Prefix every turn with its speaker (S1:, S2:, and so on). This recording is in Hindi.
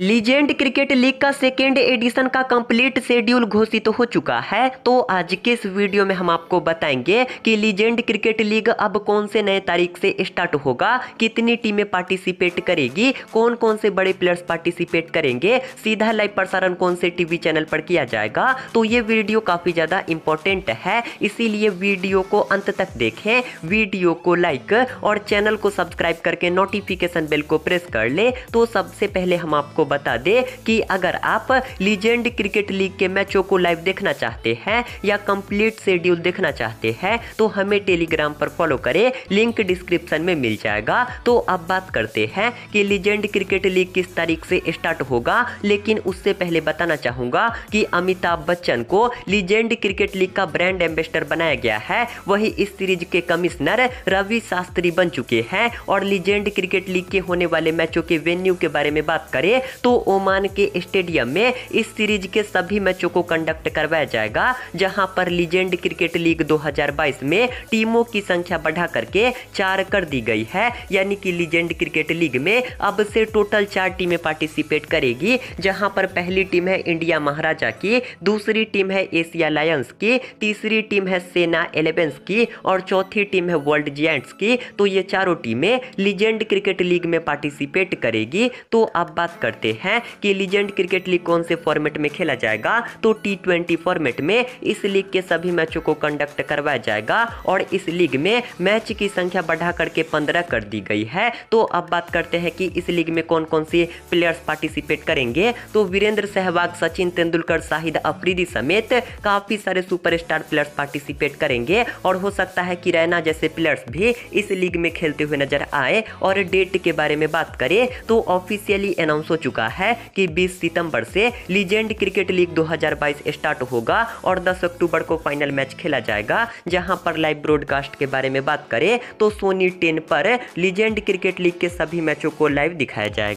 S1: लीजेंड क्रिकेट लीग का सेकेंड एडिशन का कंप्लीट शेड्यूल घोषित तो हो चुका है तो आज के इस वीडियो में हम आपको बताएंगे कि लीजेंड क्रिकेट लीग अब कौन से नए तारीख से स्टार्ट होगा कितनी टीमें पार्टिसिपेट करेगी कौन कौन से बड़े प्लेयर्स पार्टिसिपेट करेंगे सीधा लाइव प्रसारण कौन से टीवी चैनल पर किया जाएगा तो ये वीडियो काफी ज्यादा इंपॉर्टेंट है इसीलिए वीडियो को अंत तक देखें वीडियो को लाइक और चैनल को सब्सक्राइब करके नोटिफिकेशन बेल को प्रेस कर ले तो सबसे पहले हम आपको बता दे कि अगर आप लीजेंड क्रिकेट लीग के मैचों को लाइव देखना चाहते हैं या कंप्लीट शेड्यूल देखना चाहते हैं तो हमें टेलीग्राम पर फॉलो करें लिंक डिस्क्रिप्शन में मिल जाएगा तो अब बात करते हैं कि लीजेंड क्रिकेट लीग किस तारीख से स्टार्ट होगा लेकिन उससे पहले बताना चाहूँगा कि अमिताभ बच्चन को लीजेंड क्रिकेट लीग का ब्रांड एम्बेसडर बनाया गया है वही इस सीरीज के कमिश्नर रवि शास्त्री बन चुके हैं और लीजेंड क्रिकेट लीग के होने वाले मैचों के वेन्यू के बारे में बात करें तो ओमान के स्टेडियम में इस सीरीज के सभी मैचों को कंडक्ट करवाया जाएगा जहां पर लीजेंड क्रिकेट लीग 2022 में टीमों की संख्या बढ़ा करके चार कर दी गई है यानी कि लीजेंड क्रिकेट लीग में अब से टोटल चार टीमें पार्टिसिपेट करेगी जहां पर पहली टीम है इंडिया महाराजा की दूसरी टीम है एशिया लायंस की तीसरी टीम है सेना एलेवेंस की और चौथी टीम है वर्ल्ड जियंट्स की तो ये चारों टीमें लीजेंड क्रिकेट लीग में पार्टिसिपेट करेगी तो अब बात करते चाहते हैं कि लीजेंड क्रिकेट लीग कौन से फॉर्मेट में खेला जाएगा तो टी ट्वेंटी फॉर्मेट में इस लीग के सभी मैचों को कंडक्ट करवाया जाएगा और इस लीग में मैच की संख्या बढ़ा करके पंद्रह कर दी गई है तो अब बात करते हैं कि इस लीग में कौन कौन से प्लेयर्स पार्टिसिपेट करेंगे तो वीरेंद्र सहवाग सचिन तेंदुलकर शाहिद अफरीदी समेत काफ़ी सारे सुपरस्टार प्लेयर्स पार्टिसिपेट करेंगे और हो सकता है कि रैना जैसे प्लेयर्स भी इस लीग में खेलते हुए नजर आए और डेट के बारे में बात करें तो ऑफिशियली अनाउंस हो चुका चुका है कि 20 सितंबर से लीजेंड क्रिकेट लीग 2022 स्टार्ट होगा और 10 अक्टूबर को फाइनल मैच खेला जाएगा जहां पर लाइव ब्रॉडकास्ट के बारे में बात करें तो सोनी टेन पर लीजेंड क्रिकेट लीग के सभी मैचों को लाइव दिखाया जाएगा